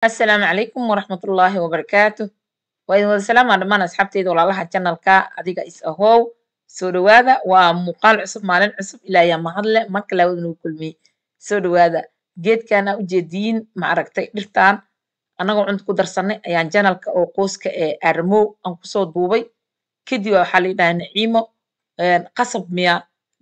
assalaamu calaykum waraxmatullaahi wabarakaatu waa idin wada salaamaa dhammaan asxaabteyda walaalaha janalka adiga is ahow soo dhawaada waa muuqaal cusub maalin cusub ilaayaa mahadle mar kale wada inuu kulmiyey soo dhowaada geedkaana ujeediyin ma aragtay dhirtaan annagoo cunta ku darsanay ayaan janalka oo qooska ee aarmow aan kusoo duubay kadib waxaa la yidhaha naciimo qasab miyaa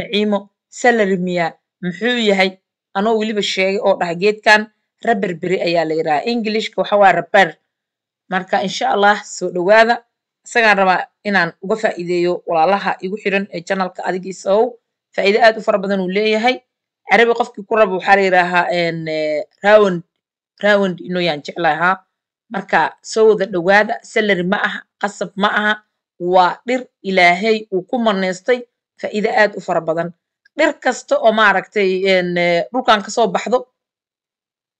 naciimo salary miyaa muxuu yahay anoo weliba sheegay oo dhahay geedkan raberberi ayaa la yidhahaa englishka waxa waa raber marka insha allah soo dhawaada isagaan rabaa inaan uga faa'iideeyo walaalaha igu xiran ee janalka adigii sabow faa'iide aad u fara badan uu leeyahay carabi qofkii ku raba waxaa la yidhaahaa round round inooyaan jeclahaa marka soo wada dhowaada salary ma aha qasab ma aha waa dhir ilaahay uu ku manaystay faa'iide aad u fara badan dhir kasta oo maaragtay dhulkan kasoo baxdo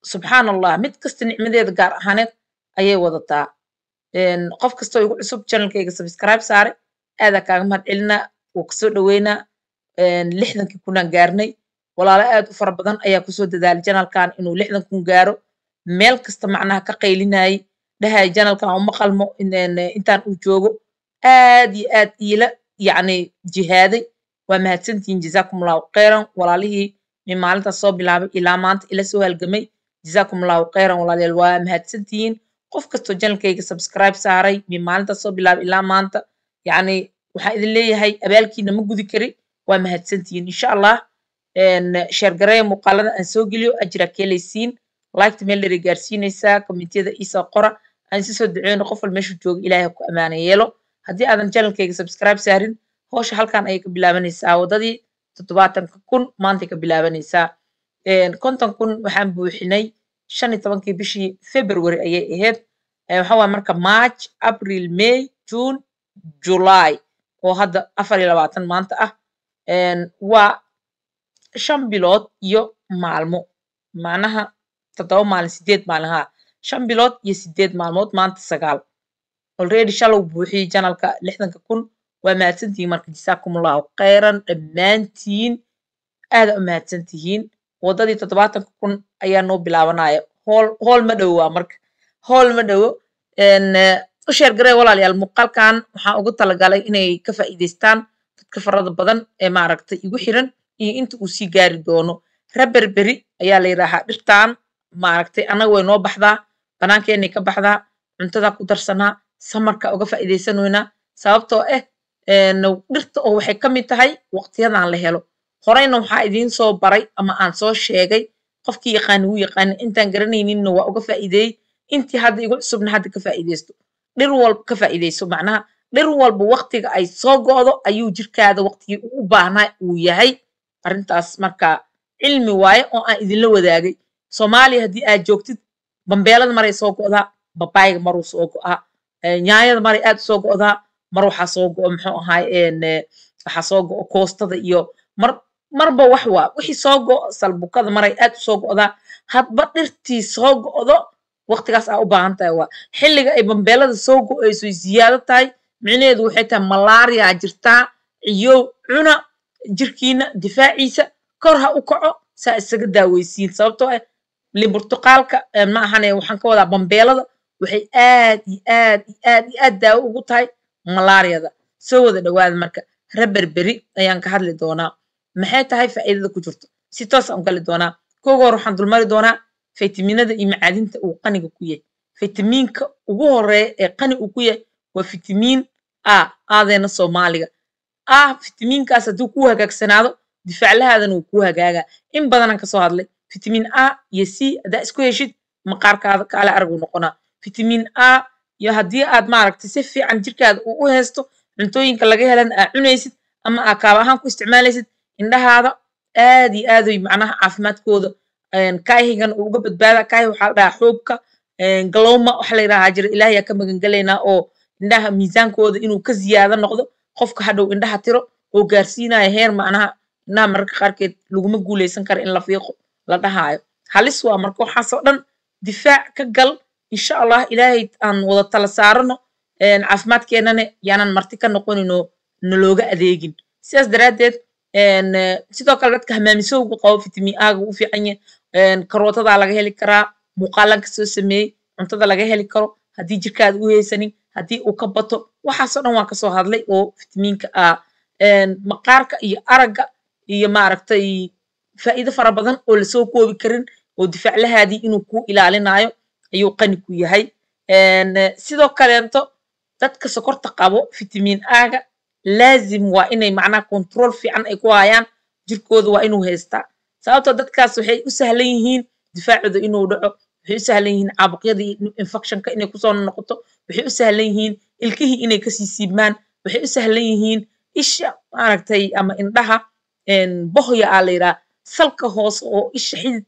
subxaan allah mid kasta nicmadeeda gaar ahaaneed ayay wadataa qof kastoo igu cusub janalkayga sabskribe saare aadaa kaaga mahad celinaa waa kusoo dhoweynaa lixdankii kunaan gaarnay walaalo aad u fara badan ayaa kusoo dadaalay janalkan inuu lixdan kun gaaro meel kasta macnaha ka qaylinayay dhahay janalkan uma qalmo intaan uu joogo aad iyo aad iila yacni jihaaday waa mahadsantihiin jazaakum allahu khayran walaalihii min maalintaas soo bilaabay ilaa maanta ila soo halgamay jasaakum allahu kheyran walaalayaal waa mahadsantihiin qof kastoo janalkayga subscribe saaray mii maalinta soo bilaabay ilaa maanta yacni waxaan idin leeyahay abaalkiina ma gudi kari waa mahadsantihiin insha allah sheergareeya muuqaalada aan soo geliyo ajiraa keelaysiin liketa meel dheray gaarsiinaysaa kommentiyada iisoo qora aan si soo duceyno qof wal meeshu jooga ilaahay ku ammaana yeelo haddii aadan janalkayga subscribe saarin howsha halkan ayay ka bilaabanaysaa waddadii toddobaatanka kun maantay ka bilaabanaysaa konton kun waxaan buuxinay shan iyo tobankii bishii february ayay ahayd waxaa waay marka march april may june july oo hadda afar iyo labaatan maanta ah waa shan bilood iyo maalmo macnaha toddoba maalin sideed maalin ha shan bilood iyo sideed maalmood maanta sagaal already shalow buuxiyey janalka lixdanka kun waa mahadsantihiin marka jasaacum allahu khayran dhammaantiin aada u mahadsantihiin waddadii toddobaatanka kun ayaa noo bilaabanaya hool hool ma dhowo marka hool ma dhowo eh, u sheer garee walaalayaal muuqaalkan waxaa ugu talagalay inay ka faa'iidaystaan dadka farada badan ee maaragtay igu xiran iyo inta uu sii gaari doono raberberi ayaa la yidhaahaa dhirtan maaragtay annaga way noo baxdaa bannaankeenay ka baxdaa cuntadaa ku darsanaa samarka uga faa'iidaysanoynaa sababtoo ah dhirta oo waxay ka mid tahay waqtiyadaan la helo horeyna waxaa idiin soo baray ama aan soo sheegay qofkii yaqaana wuu yaqaana intaan garanayninna waa uga faa'iideeyey intii hadda igu cusubna hadda ka faa'iideysto dhir walba ka faa'iideyso macnaha dhir walba waktiga ay soo go'do ayuu jirkaada uu ugu baahnaa uu yahay arrintaas markaa cilmi waaye oo aan idinla wadaagay soomaaliya haddii aad joogtid bambeelada maray soo go'daa babayga maruu soo go'aa nyaanyada maray aad soo go'daa mar waxaa soo go'o muxuu ahaay waxaa soo go'o koostada iyo mar marba wax waa wixii soo go salbukada maray aad usoo go'daa hadba dhirtii soo go'do waktigaas aa u baahan tahay waa xilliga ay bambeelada soo go'ayso ziyaado tahay micnaheedu waxay tahay malaariyaa jirtaa ciyow cuna jirkiina difaaciisa kor ha u kaco saa isaga daaweysiin sababtoo ah limburtuqaalka ma ahane waxaan ka wadaa bambeelada waxay aad iyo aad iyo aad iyo aad daawo ugu tahay malaariyada soo wada dhowaada marka raberberi ayaan ka hadli doonaa maxay tahay faa'iidada ku jirto si toosa aan ah gali doonaa kooga hore waxaan dulmari doonaa fitaminada iyo macaadinta uu qaniga ku yahay faytamiinka ugu horeeya ee qani uu ku yahay waa fitamiin a aadeena soomaaliga ah fitamiinkaas hadduu ku hagaagsanaado difaclahaadana wuu ku hagaagaa in badanaan kasoo hadlay fitamiin a iyo c haddaa isku heshid maqaarkaada kaale araguu noqonaa fitamiin a iyo haddii aad maaragtay si fiican jirkaada uu u haysto cuntooyinka laga helana aa cunaysid ama aa kaaba ahaan ku isticmaalaysid indhahaada aad iyo aaday macnaha caafimaadkooda kayhigan uga badbaada kayhi waxaa la dhahaa xoobka galowma wax la yidhahaa jira ilaahay aa ka magangelaynaa oo indhaha miisaankooda inuu ka ziyaado noqdo qofka hadhow indhaha tiro oo gaarsiinaya heer macnaha indhaha mararka qaarkeed laguma guuleysan karo in la fiiqo la dhahaayo halis waa marka waxaasoo dhan difaac ka gal insha allah ilaahay aan wada tala saarano caafimaadkeenane yaanan marti ka noqonino nalooga adeegin sidaas daraaddeed Eh, sidoo kale dadka hamaamisowga qabo vitamin aga u fiican yahay karootada laga heli karaa muuqaalanka soo sameeyey cuntada laga heli karo haddii jirkaad u haysanin haddii uu ka bato waxaasoo dhan waan kasoo hadlay oo vitamiinka a maqaarka iyo aragga iyo maaragtay faa'iido fara badan oo lasoo koobi karin oo difaaclahaadii inuu kuu ilaalinaayo ayuu qani ku yahay sidoo kaleento dadka sokorta qabo vitamiin aga laazim waa inay macnaha control fiican ay ku hayaan jirkooda waa inuu haystaa sababtoo dadkaas waxay u sahlan yihiin difaacooda inuu dhaco waxay u sahlan yihiin caabuqyada infectionka inay kusoo noqoto waxay u sahlan yihiin ilkihii inay kasii siibmaan waxay u sahlan yihiin isha maaragtay ama indhaha bohya aa la yidhaha salka hoose oo isha xidid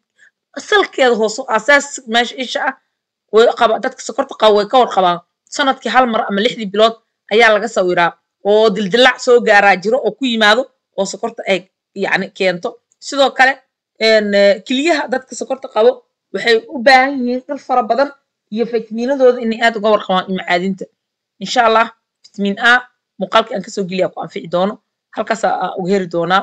salkeeda hoose asaas meesha isha ah dadka sokorta qaba way ka warqabaan sanadkii hal mar ama lixdii bilood ayaa laga sawiraa oo dildilac soo gaaraa jiro oo ku yimaado oo sokorta ay yani keento sidoo kale eh, kiliyaha dadka sokorta qabo waxay u baahan yihiin dhar fara badan iyo fitamiinadooda inay aad uga warqabaan macaadinta insha allah fitamiin a muuqaalkii aan kasoo geliya ku anfici doono halkaas uga heri doonaa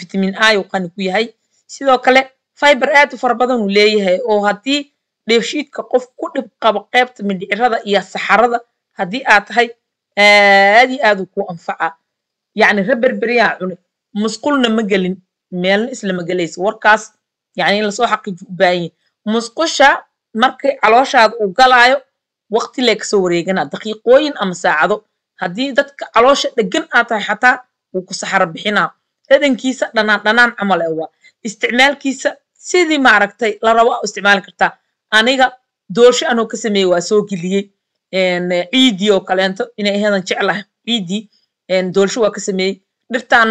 fitamiin a yuu qani ku yahay sidoo kale fiber aad u fara badan uu leeyahay oo haddii dheefshiidka qof ku dhib qabo qeybta midhicirada iyo saxarada haddii aad tahay aad iyo aaduu ku anfaca yani reberberiyaa cuni musqulna ma gelin meelna islama gelaysa warkaas yani in lasoo xaqiijo u baahanya musqusha markii calooshaada uu galaayo waqti lee kasoo wareeganaa daqiiqooyin ama saacado haddii dadka caloosha dhegan aad tahay xataa wuu ku saxaro bixinaa dhadhankiisa dhanaan dhanaan camal e waa isticmaalkiisa sidii maaragtay la rabo isticmaali kartaa aniga doorsho anoo ka sameeye waa soo geliyey ciidii eh, oo kaleento inay aheedan jeclahay ciidii doolsho waa ka sameeyey dhirtan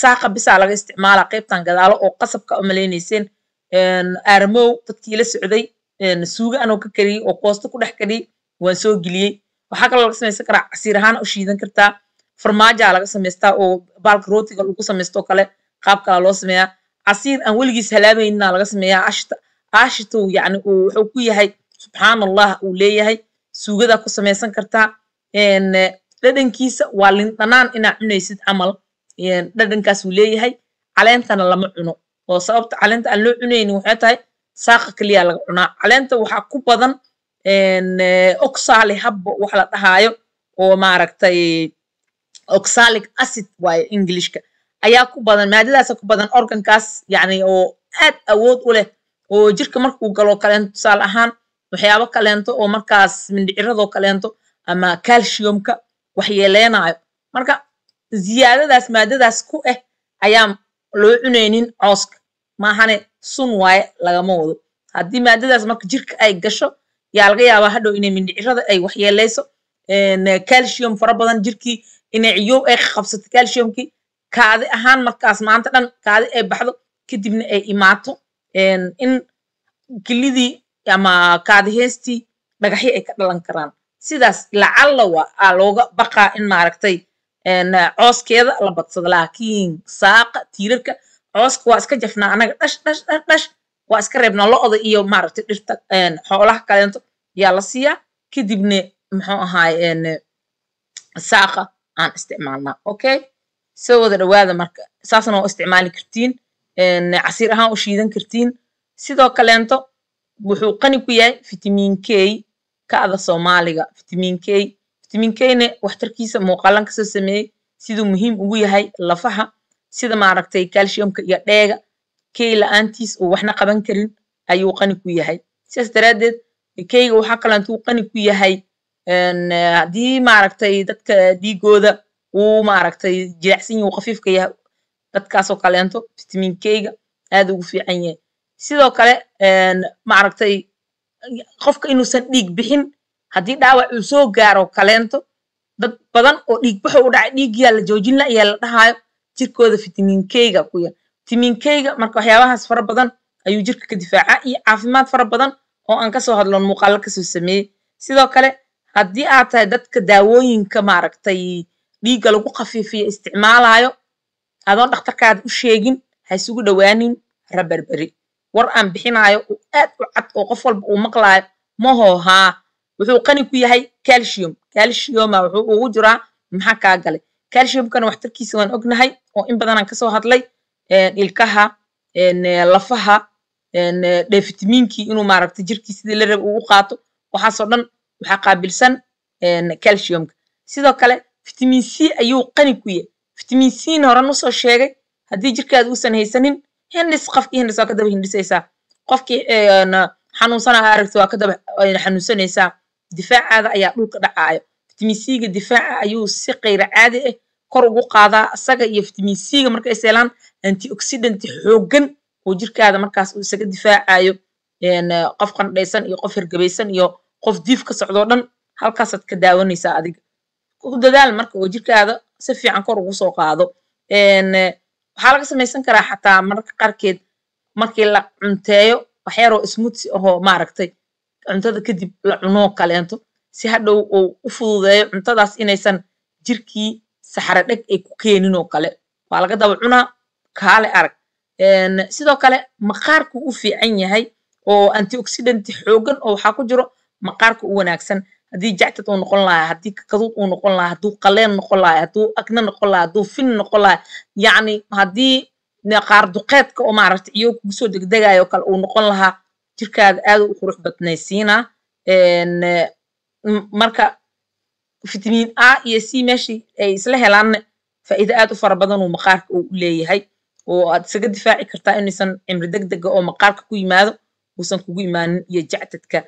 saaqa bisaa laga isticmaala qaybtan gadaalo oo qasabka umalaynayseen aarmow dadkii la socday suuga anoo ka kariyey oo koosto ku dhex kariyey waan soo geliyey waxaa kaloo laga samaysan karaa casiir ahaan u shiidan kartaa farmaajaa laga samaystaa oo baalka rootiga lagu samaystoo kale qaab kalaa loo sameeyaa casiir aan weligiis halaabayna laga sameeyaa ashita ashitow yacni wuxuu ku yahay subxaan allah uu leeyahay suugada ku samaysan kartaa dhadhankiisa waa lindhanaan inaa cunaysid camal dhadhankaasuu leeyahay caleentana lama cuno oo sababta caleenta aan loo cunaynin waxay tahay saaqa keliyaa laga cunaa caleenta waxaa ku badan oxaali habba wax la dhahaayo oo maaragtay oxalic acid waaye englishka ayaa ku badan maadadaasa ku badan organkaas yacni oo aad awood u leh oo jirka markuu galo kaleen tusaale ahaan waxyaabo kaleento oo markaas mindhiciradoo kaleento ama calciumka waxyeeleynayo marka ziyaadadaas maadadaas ku ah eh ayaa loo cunaynin cooska maahane sun waaye lagama wado haddii maadadaas marka jirka ay gasho yaa laga yaabaa hadhow inay mindhicirada ay waxyeeleyso calcium fara badan jirkii inay ciyow ay qabsato calciumkii kaadi ahaan markaas maanta dhan kaadi ay baxdo kadibna ay imaato in kilidii ama kaadiheystii dhagaxyo ay ka dhalan karaan sidaas lacalla waa looga baqaa in maaragtay cooskeeda la badsado laakiin saaqa tiirarka cooska waa iska jafnaa anaga dhash dhash dhash dhash waa iska reebnaa lo-da iyo maaragtay dhirta xoolaha kaleento yaa la siiyaa kadibne muxuu ahaaye saaqa aan isticmaalnaa okay soo wada dhawaada marka saasna waa isticmaali kartiin casiir ahaan u shiidan kartiin sidoo kaleento wuxuu qani ku yahay vitamin k ka'da soomaaliga vitamin k vitamin kna waxtarkiisa muuqaalan kasoo sameeyey siduu muhiim ugu yahay lafaha sida maaragtay calciumka iyo dheega kay la-aantiis uu waxna qaban karin ayuu qani ku yahay sidaas daraaddeed kayga waxaa kaloo qani ku yahay haddii maaragtay dadka dhiigooda wuu maaragtay jilecsan uu khafiifka yahay dadkaasoo kaleento vitamin kayga aad ugu fiican yahay sidoo kale maaragtay qofka inuusan dhiig bixin haddii dhaawac uu soo gaaro kaleento dad badan oo dhiig baxa u dhacay dhiigyaa la joojin ayaa la dhahaayo jirkooda fitamiin ku yar fitamiin marka waxyaabahaas fara badan ayuu jirka ka difaacaa iyo caafimaad fara badan oo aan kasoo hadloon muuqaalo kasoo sameeyey sidoo kale haddii aad tahay dadka daawooyinka maaragtay dhiigga lagu khafiifiyo isticmaalayo adoon dhakhtarkaada u sheegin ha isugu dhowaanin rabarberi war aan bixinaayo oo aad u cad oo qof walba uu maqlaayo mahoo haa wuxuu qani ku yahay calcium calciuma ah wuxuu ugu jiraa maxaa kaa galay calciumkana waxtarkiisa waan ognahay oo in badanaan kasoo hadlay ilkaha lafaha dheefitamiinkii inuu maaragta jirkii sidii la raba ugu qaato waxaasoo dhan waxaa qaabilsan calciumka sidoo kale vitamin c ayuu qani ku yahay vitamin c na horan usoo sheegay haddii jirkaada uusan haysanin hindis qofkii hindhis waa kadaba hindhisaysaa qofkii eh, xanuunsanaha aragti waa kadaba xanuunsanaysaa difaacaada ayaa dhulka dhacaayo vitamin difaaca ayuu si kayra ah caadi ah kor ugu qaadaa isaga iyo vitamin c-ga markay seelaan anti xooggan oo jirkaada markaas uu isaga difaacayo eh, qof qandhaysan iyo qof hergabaysan iyo qof diif ka socdoo dhan halkaasaad ka daawanaysaa adiga ku dadaal marka oo jirkaada si fiican kor ugu soo qaado waxaa laga samaysan karaa xataa mararka qaarkeed markii la cunteeyo waxyaroo smuuti ahoo maaragtay cuntada kadib la cunoo kaleento si hadhow uu u fududeeyo cuntadaas inaysan jirkii saxare dheg ay ku keenin oo kale waa laga daba cunaa kaale arag sidoo kale maqaarku u fiican yahay oo antioxidant xoogan oo waxaa ku jiro maqaarka u wanaagsan haddii jactad uu noqon lahaa haddii kakaduud uu noqon lahaa hadduu qaleen noqon lahay hadduu agna noqon laha hadduu fin noqon lahay yacni haddii qaar duqeedka oo maaragta iyo kugu degdegayo kale uu noqon lahaa jirkaada aadu u qurux badnaysiinaa marka fitamiin a iyo c meeshii ay isla helaanne faa'iido aad u fara badanuu maqaarka uu leeyahay oo aad isaga difaaci kartaa inaysan cimri degdega ah oo maqaarka ku yimaado uusan kugu imaanin iyo jactadka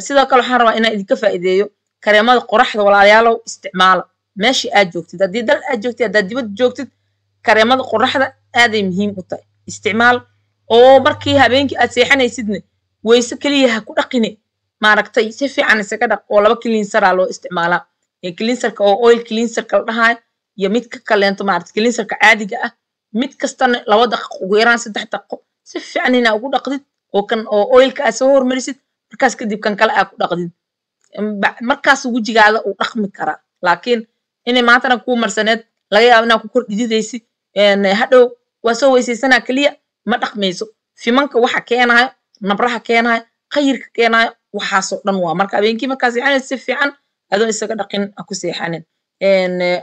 sidoo kale waxaan rabaa inaan idinka faa'iideeyo kareemada qoraxda walaalayaalow isticmaala meeshii aad joogtid haddii dal aad joogtid haddaad dibad joogtid kareemada qoraxda aaday muhiim u tahay isticmaal oo markii habeenkii aad seexanaysidna weyse keliya ha ku dhaqine maaragtay si fiican isaga dhaq oo laba kiliinsaraa loo isticmaalaa kiliinsarka oo oil kiliinsarka la dhahayo iyo midka kaleento maaragta kiliinsarka caadiga ah mid kastana laba daqiiq ugu yaraan saddex daqiiqo si fiican inaa ugu dhaqdid oo kan oo oilka aad soo hormarisid markaas kadib kan kale aa ku dhaqdid markaasu wejigaada uu dhaqmi karaa laakiin inay maantana kuu marsaneed laga yaaba inaa ku kordhididaysid hadhow waa soo weysaysanaa keliya ma dhaqmayso fimanka waxa keenayo nabraha keenayo khayirka keenayo waxaasoo dhan waa marka habeenkii markaas yani si fiican adoon isaga dhaqin ha ku seexanin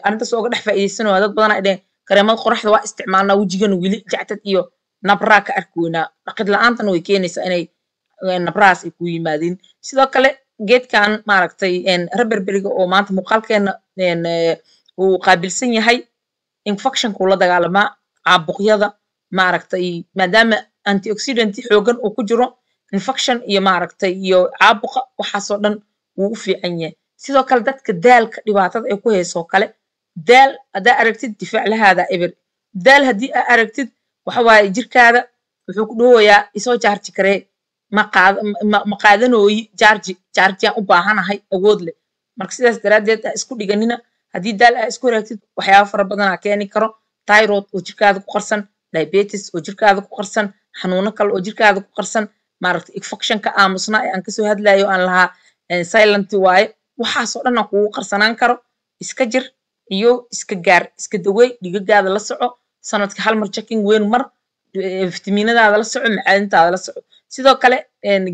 arrintaas ooga dhex faa'iidaysanoo dad badan ay dheheen kareemada qoraxda waa isticmaalnaa wejigana weli jactad iyo nabraa ka arki weynaa dhaqid la way keenaysaa inay nabras ay ku yimaadeen sidoo kale geedkan maaragtay reberberiga oo maanta muuqaalkeena eh, uu qaabilsan yahay infectionkuu la dagaalamaa caabuqyada maaragtay maadaama antioxidant xoogan uu ku jiro infection iyo maaragtay iyo caabuqa waxaasoo dhan wuu u fiican yahay sidoo kale dadka daalka dhibaatada ay ku haysoo kale daal haddaa aragtid difaac lahaada eber daal haddii aa aragtid waxawaaye jirkaada wuxuu ku dhawayaa isoo jaarji karee ma qaadanooyi jaarji jaarjiyaan u baahanahay awood leh marka sidaas daraaddeed ha isku dhiganina haddii daal aa isku haraagtid waxyaaba fara badan keeni karo tayrod oo jirkaada ku qarsan diabetis oo jirkaada ku qarsan xanuuno kale oo jirkaada ku qarsan maaragta infectionka aamusna ee aan kasoo hadlayo aan lahaa silent waaye waxaasoo dhan kugu qarsanaan karo iska jir iyo iska gaar iska dawey dhigagaada la soco sanadka hal mar checking weyn mar fitamiinadaada la soco macaadintaada la soco sidoo kale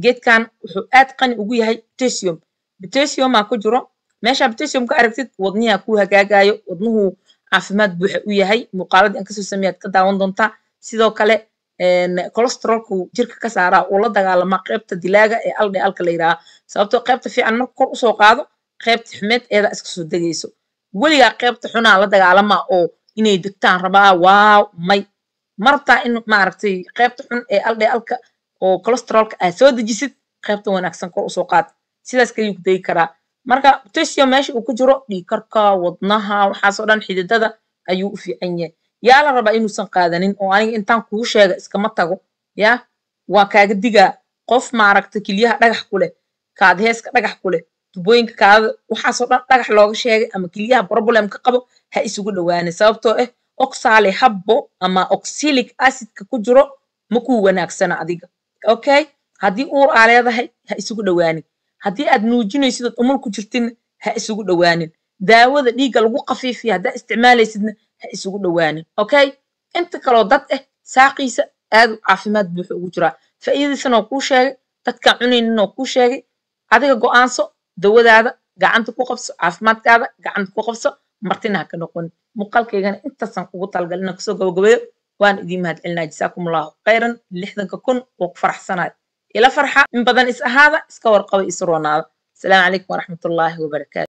geedkan wuxuu aad qani ugu yahay botasium botasiumaa ku jiro meeshaa botasium ka aragtid wadnihaa ku hagaagayo wadnuhuu caafimaad buuxa u yahay muuqaaladii aan kasoo sameeyaad ka daawan doontaa sidoo kale colostrolku jirka ka saaraa uu la dagaalama qeybta dilaaga ee aldhe la yidhaha sababtoo qeybta fiican marka kor usoo qaado qeybta xumeed eedaa iska degayso weligaa qeybta xunaa la dagaalama oo inay degtaan rabaa waaw may marabtaa in maaragtay qeybta xun ee aldhealka oo colostrolka aad soo dejisid qaybta wanaagsan kor usoo qaad sidaas kaliyu ku degi karaa marka potassium meesha uu ku jiro dhiikarka wadnaha waxaasoo dhan xididada ayuu u fiican yahay yaa la rabaa inuusan qaadanin oo aniga intaan kuu sheega iskama tago ya waa kaaga digaa qof maaragta kiliyaha dhagax ku kaadheeska dhagax ku tubooyinka kaadada waxaasoo dhan dhagax looga sheegay ama kiliyaha problem ka qabo ha isugu dhowaanin sababtoo ah eh, oxale habbo ama oxilic acidka ku jiro ma kuu wanaagsana adiga okay haddii uur aa leedahay ha isugu dhowaanin haddii aad nuujinaysid ood umul ku jirtina ha isugu dhowaanin daawada dhiigga lagu kafiifiya haddaad isticmaalaysidna ha isugu dhowaanin okay inta kaloo dad eh saaqiisa aadu caafimaad buuxa ugu jiraa faa'iidadiisanoo kuu sheegay dadkaa cunayninoo kuu sheegay adiga go'aanso dawadaada gacanta ku qabso caafimaadkaada gacanta ku qabso martina ha ka noqonin muuqaalkaygana intaasaan kugu talgal inaan kusoo gabagabeeyo waan idiin mahad celinaa jasaakum allahu khayran lixdanka kun wuu ku faraxsanaad ila farxa in badan is ahaada iska warqaba isroonaada asalaamu calaykum waraxmatullaahi wabarakaatu